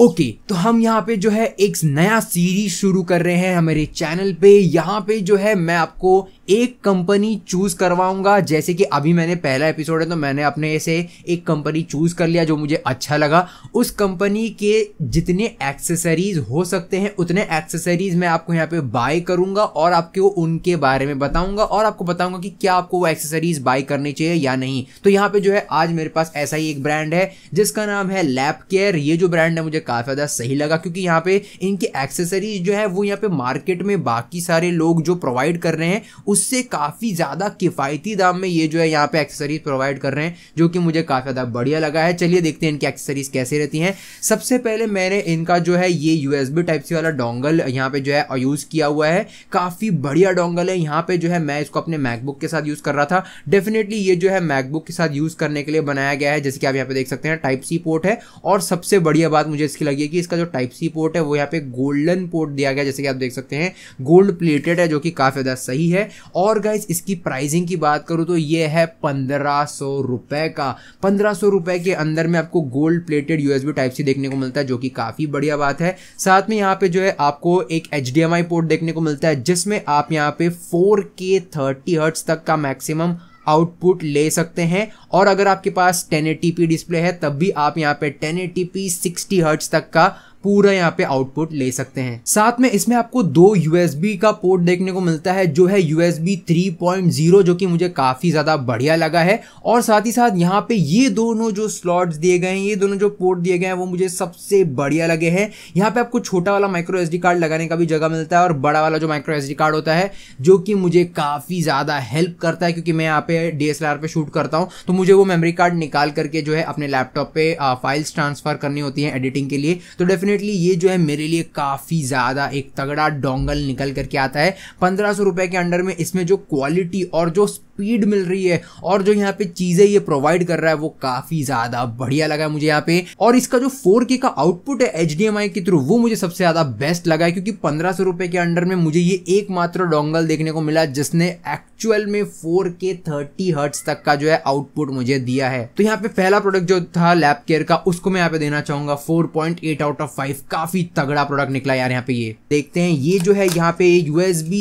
okay okay, तो हम यहाँ पे जो है एक नया सीरीज शुरू कर रहे हैं हमारे चैनल पे यहाँ पे जो है मैं आपको एक कंपनी चूज करवाऊंगा जैसे कि अभी मैंने पहला एपिसोड है तो मैंने अपने से एक कंपनी चूज कर लिया जो मुझे अच्छा लगा उस कंपनी के जितने एक्सेसरीज हो सकते हैं उतने एक्सेसरीज मैं आपको यहाँ पे बाय करूंगा और आपको उनके बारे में बताऊंगा और आपको बताऊंगा कि क्या आपको वो एक्सेसरीज बाय करनी चाहिए या नहीं तो यहाँ पे जो है आज मेरे पास ऐसा ही एक ब्रांड है जिसका नाम है लैप केयर ये जो ब्रांड है मुझे काफ़ी ज़्यादा सही लगा क्योंकि यहाँ पे इनकी एक्सेसरीज जो है वो यहाँ पे मार्केट में बाकी सारे लोग जो प्रोवाइड कर रहे हैं उस उससे काफ़ी ज़्यादा किफ़ायती दाम में ये जो है यहाँ पे एक्सेसरीज प्रोवाइड कर रहे हैं जो कि मुझे काफ़ी ज़्यादा बढ़िया लगा है चलिए देखते हैं इनकी एक्सेसरीज कैसे रहती हैं सबसे पहले मैंने इनका जो है ये यू टाइप सी वाला डोंगल यहाँ पे जो है यूज़ किया हुआ है काफ़ी बढ़िया डोंगल है यहाँ पे जो है मैं इसको अपने मैकबुक के साथ यूज़ कर रहा था डेफिनेटली ये जो है मैकबुक के साथ यूज़ करने के लिए बनाया गया है जैसे कि आप यहाँ पे देख सकते हैं टाइप सी पोर्ट है और सबसे बढ़िया बात मुझे इसकी लगी है कि इसका जो टाइप सी पोर्ट है वो यहाँ पे गोल्डन पोर्ट दिया गया जैसे कि आप देख सकते हैं गोल्ड प्लेटेड है जो कि काफ़ी ज़्यादा सही है और गाइज इसकी प्राइसिंग की बात करूँ तो ये है पंद्रह सौ रुपये का पंद्रह सौ रुपये के अंदर में आपको gold plated USB type C देखने को मिलता है जो कि काफ़ी बढ़िया बात है साथ में यहाँ पे जो है आपको एक एच पोर्ट देखने को मिलता है जिसमें आप यहाँ पे फोर के थर्टी हर्ट्स तक का मैक्सिमम आउटपुट ले सकते हैं और अगर आपके पास 1080p डिस्प्ले है तब भी आप यहाँ पे 1080p 60 हर्ट्स तक का पूरा यहाँ पे आउटपुट ले सकते हैं साथ में इसमें आपको दो यूएसबी का पोर्ट देखने को मिलता है जो है यूएसबी 3.0 जो कि मुझे काफी ज्यादा बढ़िया लगा है और साथ ही साथ यहाँ पे ये दोनों जो स्लॉट्स दिए गए हैं ये दोनों जो पोर्ट दिए गए हैं वो मुझे सबसे बढ़िया लगे हैं यहाँ पे आपको छोटा वाला माइक्रो एस कार्ड लगाने का भी जगह मिलता है और बड़ा वाला जो माइक्रो एस कार्ड होता है जो कि मुझे काफी ज्यादा हेल्प करता है क्योंकि मैं यहाँ पे डीएसएलआर पे शूट करता हूँ तो मुझे वो मेमरी कार्ड निकाल करके जो है अपने लैपटॉप पे फाइल्स ट्रांसफर करनी होती है एडिटिंग के लिए तो डेफिनेट डेफिनेटली ये जो है मेरे लिए काफ़ी ज़्यादा एक तगड़ा डोंगल निकल करके आता है पंद्रह सौ रुपये के अंडर में इसमें जो क्वालिटी और जो स्पीड मिल रही है और जो यहाँ पे चीजें ये प्रोवाइड कर रहा है वो काफी ज्यादा बढ़िया लगा है मुझे यहाँ पे और इसका जो फोर के का आउटपुट है एच के थ्रू वो मुझे सबसे ज्यादा बेस्ट लगा है क्योंकि पंद्रह सौ के अंडर में मुझे ये एकमात्र डोंगल देखने को मिला जिसने एक्चुअल में फोर के थर्टी हर्ट्स तक का जो है आउटपुट मुझे दिया है तो यहाँ पे पहला प्रोडक्ट जो था लैप केयर का उसको मैं यहाँ पे देना चाहूंगा four point eight out of five काफी तगड़ा प्रोडक्ट निकला यार यहाँ पे ये देखते हैं ये जो है यहाँ पे यूएसबी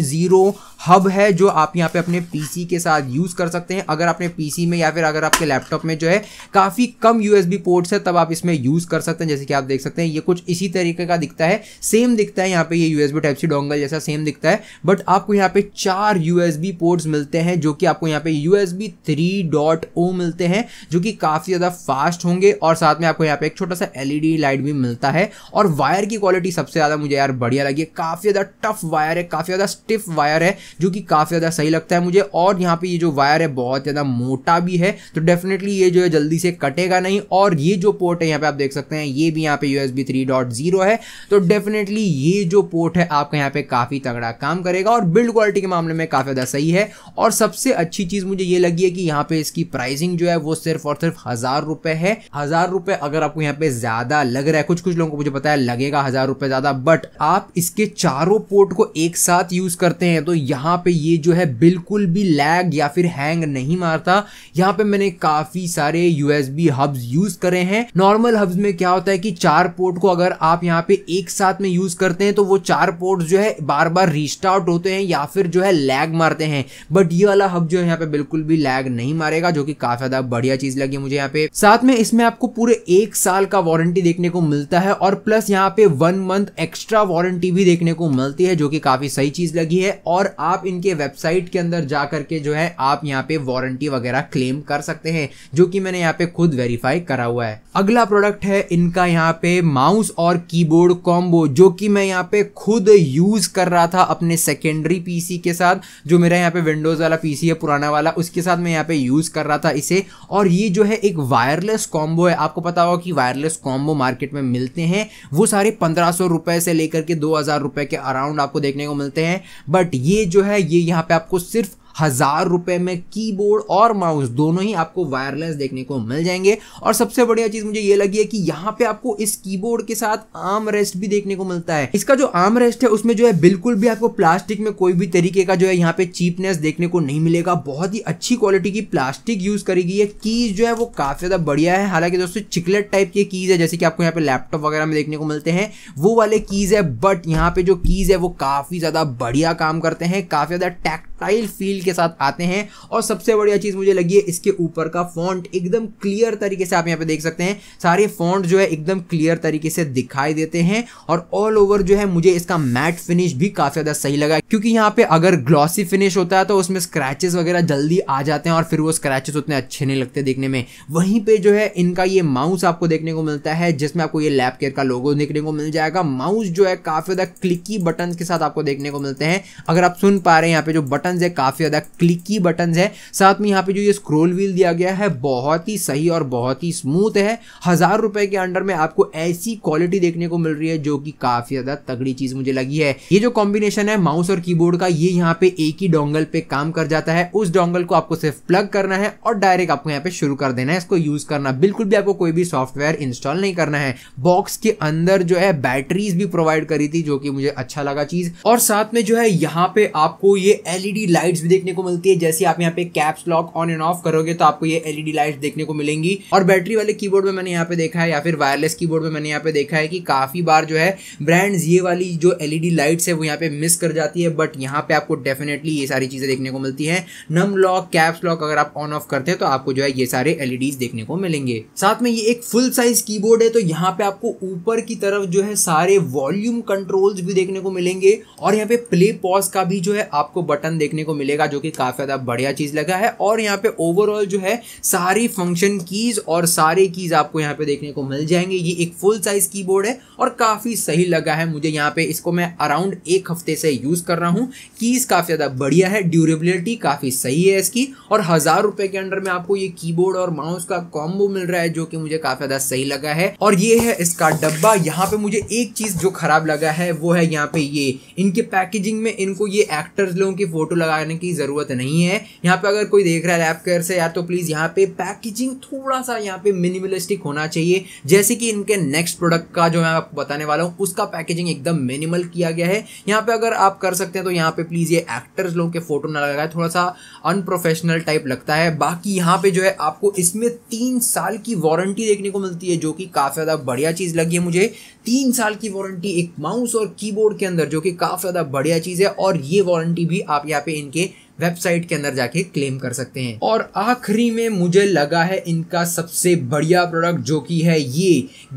जीरो हब है जो आप यहाँ पे अपने पीसी के साथ यूज़ कर सकते हैं अगर आपने पीसी में या फिर अगर आपके लैपटॉप में जो है काफ़ी कम यूएसबी पोर्ट्स है तब आप इसमें यूज़ कर सकते हैं जैसे कि आप देख सकते हैं ये कुछ इसी तरीके का दिखता है सेम दिखता है यहाँ पे ये यूएसबी टाइप सी डोंगल जैसा सेम दिखता है बट आपको यहाँ पे चार यूएसबी पोर्ट्स मिलते हैं जो कि आपको यहाँ पे यूएसबी थ्री डॉट ओ मिलते हैं जो कि काफ़ी ज़्यादा फास्ट होंगे और साथ में आपको यहाँ पे एक छोटा सा एलईडी लाइट e भी मिलता है और वायर की क्वालिटी सबसे ज़्यादा मुझे यार बढ़िया लगी काफ़ी ज़्यादा टफ वायर है काफ़ी ज़्यादा स्टिफ वायर है जो कि काफ़ी ज़्यादा सही लगता है मुझे और यहाँ पे ये जो वायर है बहुत ज़्यादा मोटा भी है तो डेफिनेटली ये जो है जल्दी से कटेगा नहीं और ये जो पोर्ट है यहाँ पे आप देख सकते हैं ये भी यहाँ पे U S B three dot zero है तो डेफिनेटली ये जो पोर्ट है आपका यहाँ पे काफ़ी तगड़ा काम करेगा और बिल्ड क्वालिटी के मामले में काफ़ी ज़्यादा सही है और सबसे अच्छी चीज़ मुझे ये लगी है कि यहाँ पे इसकी प्राइसिंग जो है वो सिर्फ और सिर्फ हज़ार रुपये है हज़ार रुपये अगर आपको यहाँ पे ज़्यादा लग रहा है कुछ कुछ लोगों को मुझे पता है लगेगा हज़ार रुपये ज़्यादा बट आप इसके चारों पोर्ट को एक साथ यूज़ करते हैं तो यहाँ यहाँ पे ये जो है बिल्कुल भी लैग या फिर हैंग नहीं मारता यहाँ पे मैंने काफ़ी सारे यूएसबी हब्स यूज़ करे हैं नॉर्मल हब्स में क्या होता है कि चार पोर्ट को अगर आप यहाँ पे एक साथ में यूज़ करते हैं तो वो चार पोर्ट जो है बार बार रिस्टार्ट होते हैं या फिर जो है लैग मारते हैं बट ये वाला हब जो है यहाँ पे बिल्कुल भी लैग नहीं मारेगा जो कि काफ़ी ज़्यादा बढ़िया चीज़ लगी मुझे यहाँ पे साथ में इसमें आपको पूरे एक साल का वारंटी देखने को मिलता है और प्लस यहाँ पे वन मंथ एक्स्ट्रा वारंटी भी देखने को मिलती है जो कि काफ़ी सही चीज़ लगी है और आप आप इनके वेबसाइट के अंदर जा करके जो है आप यहाँ पे वारंटी वगैरह क्लेम कर सकते हैं जो कि मैंने यहाँ पे खुद वेरीफाई करा हुआ है अगला प्रोडक्ट है इनका यहाँ पे माउस और कीबोर्ड कॉम्बो जो कि मैं यहाँ पे खुद यूज कर रहा था अपने सेकेंडरी पीसी के साथ जो मेरा यहाँ पे विंडोज वाला पीसी है पुराना वाला उसके साथ मैं यहाँ पे यूज कर रहा था इसे और ये जो है एक वायरलेस कॉम्बो है आपको पता होगा कि वायरलेस कॉम्बो मार्केट में मिलते हैं वो सारे पंद्रह रुपए से लेकर के दो हजार रुपए के अराउंड आपको देखने को मिलते हैं बट ये जो जो है ये यहाँ पे आपको सिर्फ हज़ार रुपए में कीबोर्ड और माउस दोनों ही आपको वायरलेस देखने को मिल जाएंगे और सबसे बढ़िया चीज़ मुझे ये लगी है कि यहाँ पे आपको इस कीबोर्ड के साथ आर्म रेस्ट भी देखने को मिलता है इसका जो आर्म रेस्ट है उसमें जो है बिल्कुल भी आपको प्लास्टिक में कोई भी तरीके का जो है यहाँ पे चीपनेस देखने को नहीं मिलेगा बहुत ही अच्छी क्वालिटी की प्लास्टिक यूज़ करेगी ये कीज जो है वो काफ़ी ज़्यादा बढ़िया है हालांकि दोस्तों चिकलेट टाइप की कीज़ है जैसे कि आपको यहाँ पे लैपटॉप वगैरह में देखने को मिलते हैं वो वाले कीज़ है बट यहाँ पे जो कीज़ है वो काफ़ी ज़्यादा बढ़िया काम करते हैं काफ़ी ज़्यादा टैक्ट टाइल फील के साथ आते हैं और सबसे बढ़िया चीज़ मुझे लगी है इसके ऊपर का फॉन्ट एकदम क्लियर तरीके से आप यहाँ पे देख सकते हैं सारे फॉन्ट जो है एकदम क्लियर तरीके से दिखाई देते हैं और ऑल ओवर जो है मुझे इसका मैट फिनिश भी काफ़ी ज़्यादा सही लगा क्योंकि यहाँ पे अगर ग्लॉसी फिनिश होता है तो उसमें स्क्रैचेस वगैरह जल्दी आ जाते हैं और फिर वो स्क्रैचेस उतने अच्छे नहीं लगते देखने में वहीं पर जो है इनका ये माउस आपको देखने को मिलता है जिसमें आपको ये लैब केयर का लोगो देखने को मिल जाएगा माउस जो है काफ़ी ज़्यादा क्लिकी बटन के साथ आपको देखने को मिलते हैं अगर आप सुन पा रहे हैं यहाँ पे जो बटन बटन है काफ़ी ज़्यादा क्लिकी बटन है साथ में यहाँ पे जो ये स्क्रोल व्हील दिया गया है बहुत ही सही और बहुत ही स्मूथ है हज़ार रुपये के अंडर में आपको ऐसी क्वालिटी देखने को मिल रही है जो कि काफ़ी ज़्यादा तगड़ी चीज़ मुझे लगी है ये जो कॉम्बिनेशन है माउस और कीबोर्ड का ये यहाँ पे एक ही डोंगल पे काम कर जाता है उस डोंगल को आपको सिर्फ प्लग करना है और डायरेक्ट आपको यहाँ पे शुरू कर देना है इसको यूज करना बिल्कुल भी आपको कोई भी सॉफ्टवेयर इंस्टॉल नहीं करना है बॉक्स के अंदर जो है बैटरीज भी प्रोवाइड करी थी जो कि मुझे अच्छा लगा चीज और साथ में जो है यहाँ पे आपको ये एलईडी एलईडी लाइट्स e भी देखने को मिलती है जैसे आप यहाँ पे caps lock on and off करोगे तो आपको ये एलईडी लाइट्स e देखने को मिलेंगी और बैटरी वाले कीबोर्ड में मैंने यहाँ पे देखा है या फिर वायरलेस कीबोर्ड में मैंने यहाँ पे देखा है कि काफी बार जो है ब्रांड्स ये वाली जो एलईडी लाइट्स e है वो यहाँ पे मिस कर जाती है बट यहाँ पे आपको डेफिनेटली ये सारी चीजें देखने को मिलती है नम लॉक कैप्स लॉक अगर आप ऑन ऑफ करते हैं तो आपको जो है ये सारे एलईडीज देखने को मिलेंगे साथ में ये एक फुल साइज कीबोर्ड है तो यहाँ पे आपको ऊपर की तरफ जो है सारे वॉल्यूम कंट्रोल्स भी देखने को मिलेंगे और यहाँ पे प्ले पॉज का भी जो है आपको बटन देखने देखने को मिलेगा जो कि काफ़ी ज़्यादा बढ़िया चीज़ लगा है और यहाँ पे ओवरऑल जो है सारी फंक्शन कीज़ और सारे कीज़ आपको यहाँ पे देखने को मिल जाएंगे ये एक फुल साइज़ कीबोर्ड है और काफ़ी सही लगा है मुझे यहाँ पे इसको मैं अराउंड एक हफ्ते से यूज़ कर रहा हूँ कीज़ काफ़ी ज़्यादा बढ़िया है ड्यूरेबिलिटी काफ़ी सही है इसकी और हज़ार रुपये के अंडर में आपको ये की और माउस का कॉम्बो मिल रहा है जो कि मुझे काफ़ी ज़्यादा सही लगा है और ये है इसका डब्बा यहाँ पे मुझे एक चीज़ जो खराब लगा है वो है यहाँ पे ये इनके पैकेजिंग में इनको ये एक्टर्स लोगों की फोटो लगाने की ज़रूरत नहीं है यहाँ पे अगर कोई देख रहा है रैपकर से यार तो प्लीज़ यहाँ पे पैकेजिंग थोड़ा सा यहाँ पे मिनिमलिस्टिक होना चाहिए जैसे कि इनके नेक्स्ट प्रोडक्ट का जो मैं आपको बताने वाला हूँ उसका पैकेजिंग एकदम मिनिमल किया गया है यहाँ पे अगर आप कर सकते हैं तो यहाँ पे प्लीज़ ये एक्टर्स लोगों के फोटो ना लगाए थोड़ा सा अनप्रोफेशनल टाइप लगता है बाकी यहाँ पे जो है आपको इसमें तीन साल की वारंटी देखने को मिलती है जो कि काफ़ी ज़्यादा बढ़िया चीज़ लगी है मुझे तीन साल की वारंटी एक माउस और कीबोर्ड के अंदर जो कि काफ़ी ज़्यादा बढ़िया चीज़ है और ये वारंटी भी आप यहाँ यहाँ पे इनके वेबसाइट के अंदर जाके क्लेम कर सकते हैं और आखिरी में मुझे लगा है इनका सबसे बढ़िया प्रोडक्ट जो कि है ये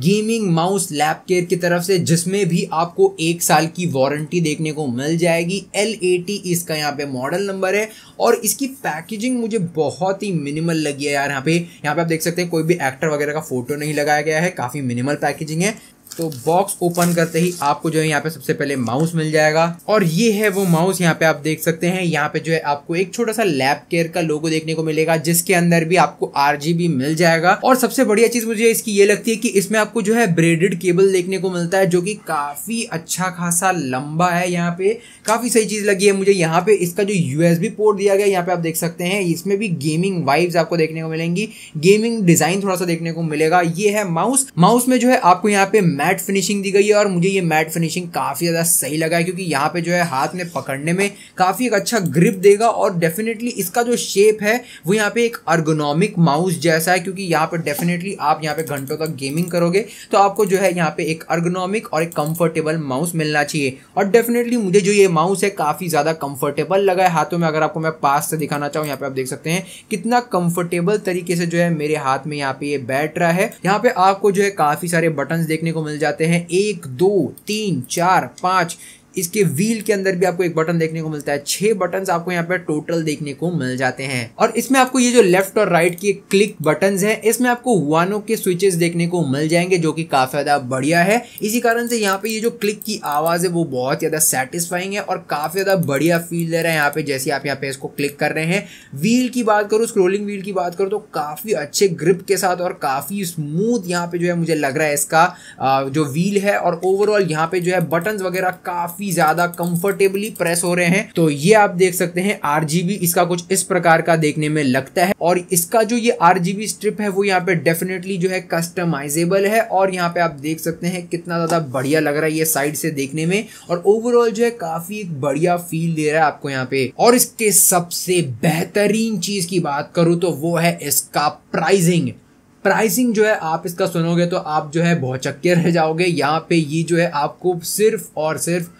गेमिंग माउस लैब केयर की तरफ से जिसमें भी आपको एक साल की वारंटी देखने को मिल जाएगी एल ए टी इसका यहाँ पे मॉडल नंबर है और इसकी पैकेजिंग मुझे बहुत ही मिनिमल लगी है यार यहाँ पे यहाँ पे आप देख सकते हैं कोई भी एक्टर वगैरह का फोटो नहीं लगाया गया है काफ़ी मिनिमल पैकेजिंग है तो बॉक्स ओपन करते ही आपको जो है यहाँ पे सबसे पहले माउस मिल जाएगा और ये है वो माउस यहाँ पे आप देख सकते हैं यहाँ पे जो है आपको एक छोटा सा लैब केयर का लोगो देखने को मिलेगा जिसके अंदर भी आपको आर मिल जाएगा और सबसे बढ़िया चीज मुझे इसकी ये लगती है कि इसमें आपको जो है ब्रेडेड केबल देखने को मिलता है जो की काफी अच्छा खासा लंबा है यहाँ पे काफी सही चीज लगी है मुझे यहाँ पे इसका जो यूएसबी पोर्ट दिया गया यहाँ पे आप देख सकते हैं इसमें भी गेमिंग वाइव आपको देखने को मिलेंगी गेमिंग डिजाइन थोड़ा सा देखने को मिलेगा ये है माउस माउस में जो है आपको यहाँ पे मैट फिनिशिंग दी गई है और मुझे ये मैट फिनिशिंग काफ़ी ज़्यादा सही लगा है क्योंकि यहाँ पे जो है हाथ में पकड़ने में काफ़ी एक अच्छा ग्रिप देगा और डेफिनेटली इसका जो शेप है वो यहाँ पे एक अर्गोनॉमिक माउस जैसा है क्योंकि यहाँ पर डेफिनेटली आप यहाँ पर घंटों तक गेमिंग करोगे तो आपको जो है यहाँ पर एक अर्गोनॉमिक और एक कम्फर्टेबल माउस मिलना चाहिए और डेफिनेटली मुझे जो ये माउस है काफ़ी ज़्यादा कम्फर्टेबल लगा है हाथों में अगर आपको मैं पास से दिखाना चाहूँ यहाँ पर आप देख सकते हैं कितना कम्फर्टेबल तरीके से जो है मेरे हाथ में यहाँ पे ये बैठ रहा है यहाँ पे आपको जो है काफ़ी सारे बटन देखने को मिल मिल जाते हैं एक दो तीन चार पाँच इसके व्हील के अंदर भी आपको एक बटन देखने को मिलता है छह बटन आपको यहाँ पे टोटल देखने को मिल जाते हैं और इसमें आपको ये जो लेफ्ट और राइट के क्लिक बटन है इसमें आपको वनो के स्विचेस देखने को मिल जाएंगे जो कि काफी ज्यादा बढ़िया है इसी कारण से यहाँ पे ये जो क्लिक की आवाज है वो बहुत ज्यादा सेटिस्फाइंग है और काफी ज्यादा बढ़िया फील दे रहा है यहाँ पे जैसे आप यहाँ पे इसको क्लिक कर रहे हैं व्हील की बात करो स्क्रोलिंग व्हील की बात करो तो काफी अच्छे ग्रिप के साथ और काफी स्मूथ यहाँ पे जो है मुझे लग रहा है इसका जो व्हील है और ओवरऑल यहाँ पे जो है बटन वगैरह काफी काफी ज्यादा कंफर्टेबली प्रेस हो रहे हैं तो ये आप देख सकते हैं आरजीबी इसका कुछ इस प्रकार का देखने में लगता है और इसका जो ये आरजीबी स्ट्रिप है वो यहाँ पे डेफिनेटली जो है कस्टमाइजेबल है और यहाँ पे आप देख सकते हैं कितना ज्यादा बढ़िया लग रहा है ये साइड से देखने में और ओवरऑल जो है काफी एक बढ़िया फील दे रहा है आपको यहाँ पे और इसके सबसे बेहतरीन चीज की बात करूं तो वो है इसका प्राइजिंग प्राइसिंग जो है आप इसका सुनोगे तो आप जो है बहुत चक्के रह जाओगे यहाँ पे ये जो है आपको सिर्फ और सिर्फ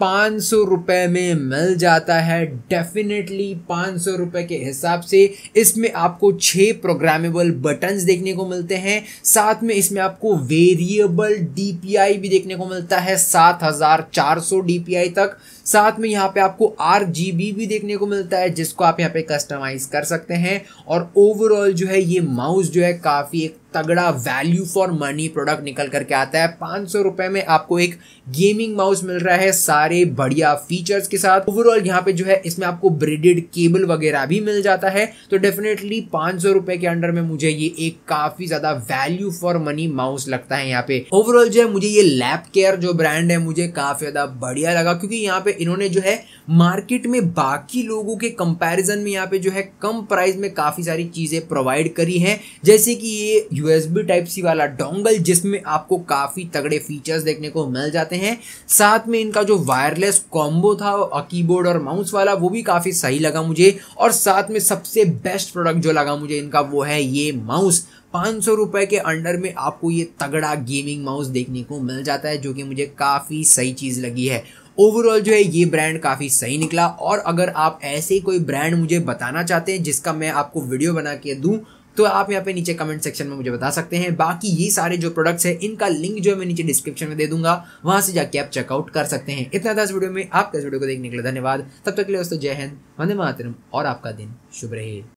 पाँच सौ रुपये में मिल जाता है डेफिनेटली पाँच सौ रुपये के हिसाब से इसमें आपको छः प्रोग्रामेबल बटन्स देखने को मिलते हैं साथ में इसमें आपको वेरिएबल डीपीआई भी देखने को मिलता है सात हज़ार चार सौ डी तक साथ में यहाँ पे आपको आर भी देखने को मिलता है जिसको आप यहाँ पे कस्टमाइज कर सकते हैं और ओवरऑल जो है ये माउस जो है काफ़ी एक तगड़ा वैल्यू फॉर मनी प्रोडक्ट निकल करके आता है पांच सौ रुपए में आपको एक गेमिंग माउस मिल रहा है सारे बढ़िया फीचर्स के साथ ओवरऑल यहाँ पे जो है इसमें आपको ब्रेडेड केबल वगैरह भी मिल जाता है तो डेफिनेटली पांच सौ रुपए के अंडर में मुझे ये एक काफ़ी ज़्यादा वैल्यू फॉर मनी माउस लगता है यहाँ पे ओवरऑल जो है मुझे ये लैप केयर जो ब्रांड है मुझे काफ़ी ज़्यादा बढ़िया लगा क्योंकि यहाँ पे इन्होंने जो है मार्केट में बाकी लोगों के कंपैरिजन में यहाँ पे जो है कम प्राइस में काफ़ी सारी चीज़ें प्रोवाइड करी हैं जैसे कि ये यूएसबी टाइप सी वाला डोंगल जिसमें आपको काफ़ी तगड़े फीचर्स देखने को मिल जाते हैं साथ में इनका जो वायरलेस कॉम्बो था कीबोर्ड और माउस वाला वो भी काफ़ी सही लगा मुझे और साथ में सबसे बेस्ट प्रोडक्ट जो लगा मुझे इनका वो है ये माउस पाँच सौ रुपये के अंडर में आपको ये तगड़ा गेमिंग माउस देखने को मिल जाता है जो कि मुझे काफ़ी सही चीज़ लगी है ओवरऑल जो है ये ब्रांड काफ़ी सही निकला और अगर आप ऐसे ही कोई ब्रांड मुझे बताना चाहते हैं जिसका मैं आपको वीडियो बना के दूँ तो आप यहाँ पे नीचे कमेंट सेक्शन में मुझे बता सकते हैं बाकी ये सारे जो प्रोडक्ट्स हैं इनका लिंक जो है मैं नीचे डिस्क्रिप्शन में दे दूंगा वहाँ से जाके आप चेकआउट कर सकते हैं इतना था इस वीडियो में आपका इस वीडियो को देखने के लिए धन्यवाद तब तक के लिए दोस्तों जय हिंद वंदे मातरम और आपका दिन शुभ रहे